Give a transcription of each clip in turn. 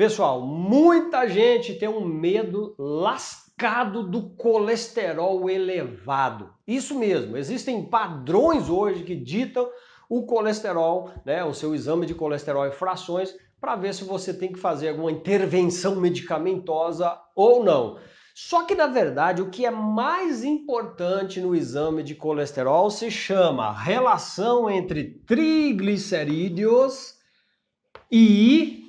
Pessoal, muita gente tem um medo lascado do colesterol elevado. Isso mesmo, existem padrões hoje que ditam o colesterol, né, o seu exame de colesterol e frações, para ver se você tem que fazer alguma intervenção medicamentosa ou não. Só que na verdade o que é mais importante no exame de colesterol se chama relação entre triglicerídeos e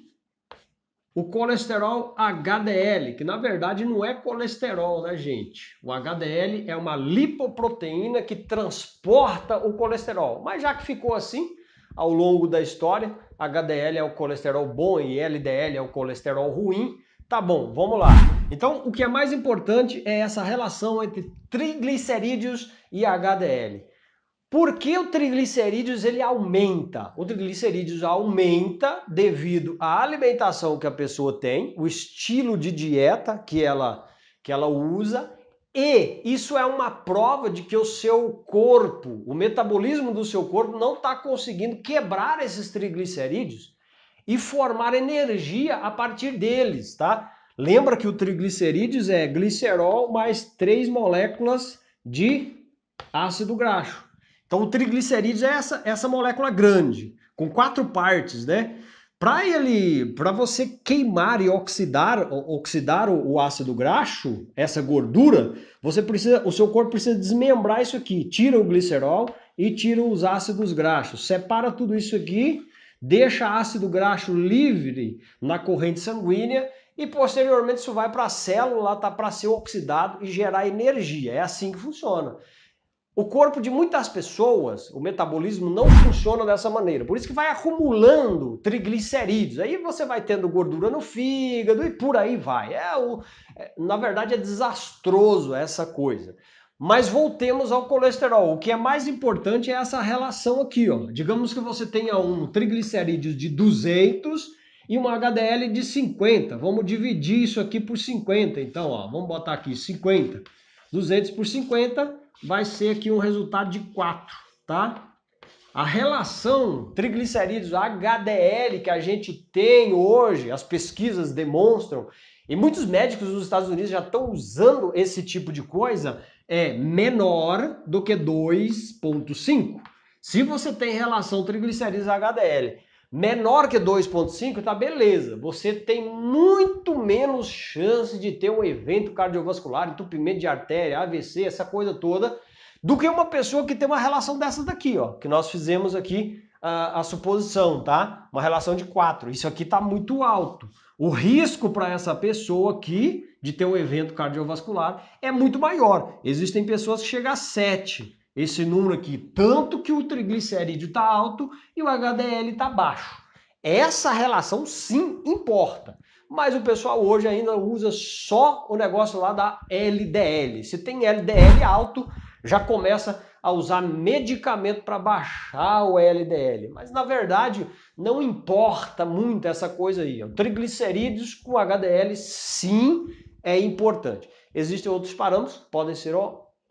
o colesterol HDL, que na verdade não é colesterol, né, gente? O HDL é uma lipoproteína que transporta o colesterol. Mas já que ficou assim ao longo da história, HDL é o colesterol bom e LDL é o colesterol ruim. Tá bom, vamos lá. Então, o que é mais importante é essa relação entre triglicerídeos e HDL. Por que o triglicerídeos ele aumenta? O triglicerídeos aumenta devido à alimentação que a pessoa tem, o estilo de dieta que ela, que ela usa, e isso é uma prova de que o seu corpo, o metabolismo do seu corpo não está conseguindo quebrar esses triglicerídeos e formar energia a partir deles, tá? Lembra que o triglicerídeos é glicerol mais três moléculas de ácido graxo. Então, o triglicerídeo é essa, essa molécula grande, com quatro partes, né? Para ele, para você queimar e oxidar, oxidar o, o, ácido graxo, essa gordura, você precisa, o seu corpo precisa desmembrar isso aqui, tira o glicerol e tira os ácidos graxos, separa tudo isso aqui, deixa ácido graxo livre na corrente sanguínea e posteriormente isso vai para a célula, tá para ser oxidado e gerar energia. É assim que funciona. O corpo de muitas pessoas, o metabolismo não funciona dessa maneira. Por isso que vai acumulando triglicerídeos. Aí você vai tendo gordura no fígado e por aí vai. É o, é, na verdade é desastroso essa coisa. Mas voltemos ao colesterol. O que é mais importante é essa relação aqui, ó. Digamos que você tenha um triglicerídeo de 200 e um HDL de 50. Vamos dividir isso aqui por 50, então, ó. Vamos botar aqui 50. 200 por 50 vai ser aqui um resultado de 4, tá? A relação triglicerídeos HDL que a gente tem hoje, as pesquisas demonstram, e muitos médicos nos Estados Unidos já estão usando esse tipo de coisa, é menor do que 2,5. Se você tem relação triglicerídeos HDL Menor que 2,5, tá beleza. Você tem muito menos chance de ter um evento cardiovascular, entupimento de artéria, AVC, essa coisa toda, do que uma pessoa que tem uma relação dessa daqui, ó, que nós fizemos aqui a, a suposição, tá? Uma relação de 4. Isso aqui tá muito alto. O risco para essa pessoa aqui de ter um evento cardiovascular é muito maior. Existem pessoas que chegam a 7. Esse número aqui, tanto que o triglicerídeo está alto e o HDL está baixo. Essa relação sim importa, mas o pessoal hoje ainda usa só o negócio lá da LDL. Se tem LDL alto, já começa a usar medicamento para baixar o LDL. Mas na verdade, não importa muito essa coisa aí. Triglicerídeos com HDL sim é importante. Existem outros parâmetros, podem ser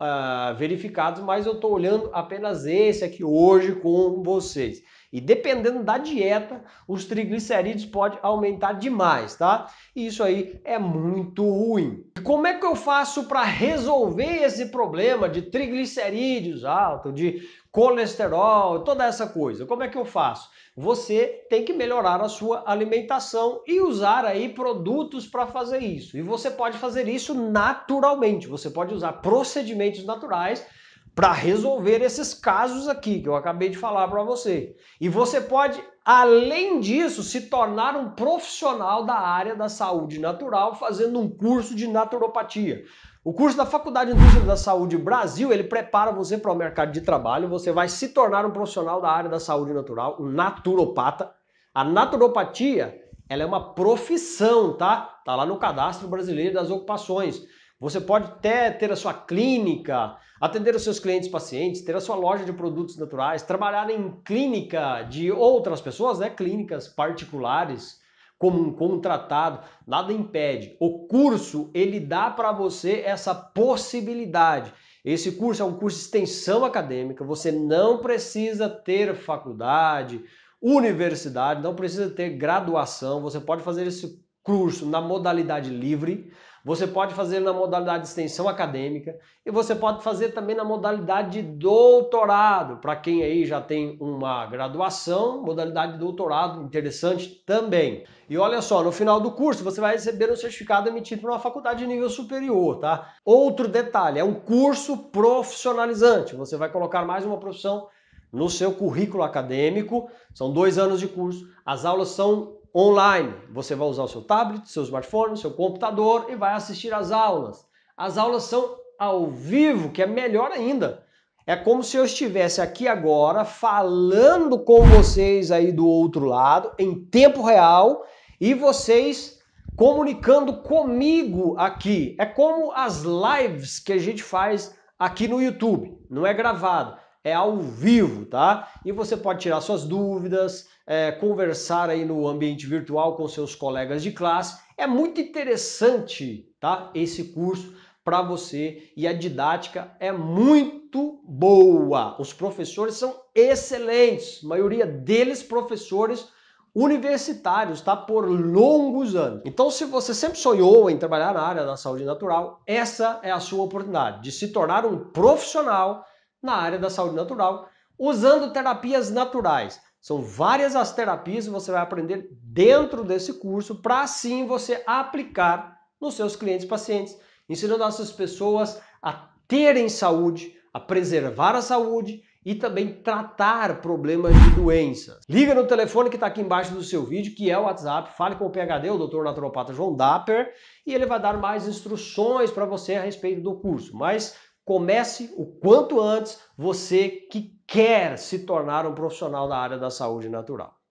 ah, verificados, mas eu estou olhando apenas esse aqui hoje com vocês. E dependendo da dieta, os triglicerídeos podem aumentar demais, tá? E isso aí é muito ruim. E como é que eu faço para resolver esse problema de triglicerídeos alto, de colesterol, toda essa coisa? Como é que eu faço? Você tem que melhorar a sua alimentação e usar aí produtos para fazer isso. E você pode fazer isso naturalmente. Você pode usar procedimentos naturais para resolver esses casos aqui que eu acabei de falar para você. E você pode, além disso, se tornar um profissional da área da saúde natural fazendo um curso de naturopatia. O curso da Faculdade Indústria da Saúde Brasil, ele prepara você para o mercado de trabalho, você vai se tornar um profissional da área da saúde natural, um naturopata. A naturopatia, ela é uma profissão, tá? Tá lá no Cadastro Brasileiro das Ocupações. Você pode até ter a sua clínica, atender os seus clientes pacientes, ter a sua loja de produtos naturais, trabalhar em clínica de outras pessoas, né? clínicas particulares, como um contratado, nada impede. O curso, ele dá para você essa possibilidade. Esse curso é um curso de extensão acadêmica, você não precisa ter faculdade, universidade, não precisa ter graduação, você pode fazer esse curso na modalidade livre, você pode fazer na modalidade de extensão acadêmica e você pode fazer também na modalidade de doutorado, para quem aí já tem uma graduação, modalidade de doutorado, interessante também. E olha só, no final do curso você vai receber um certificado emitido por uma faculdade de nível superior, tá? Outro detalhe, é um curso profissionalizante, você vai colocar mais uma profissão no seu currículo acadêmico, são dois anos de curso, as aulas são online. Você vai usar o seu tablet, seu smartphone, seu computador e vai assistir às aulas. As aulas são ao vivo, que é melhor ainda. É como se eu estivesse aqui agora falando com vocês aí do outro lado, em tempo real, e vocês comunicando comigo aqui. É como as lives que a gente faz aqui no YouTube, não é gravado é ao vivo, tá? E você pode tirar suas dúvidas, é, conversar aí no ambiente virtual com seus colegas de classe. É muito interessante, tá? Esse curso para você e a didática é muito boa. Os professores são excelentes, maioria deles professores universitários, tá? Por longos anos. Então, se você sempre sonhou em trabalhar na área da saúde natural, essa é a sua oportunidade de se tornar um profissional na área da saúde natural, usando terapias naturais. São várias as terapias que você vai aprender dentro desse curso para assim você aplicar nos seus clientes pacientes, ensinando essas pessoas a terem saúde, a preservar a saúde e também tratar problemas de doenças. Liga no telefone que está aqui embaixo do seu vídeo, que é o WhatsApp, fale com o PHD, o Dr. Naturopata João Dapper, e ele vai dar mais instruções para você a respeito do curso. Mas Comece o quanto antes você que quer se tornar um profissional da área da saúde natural.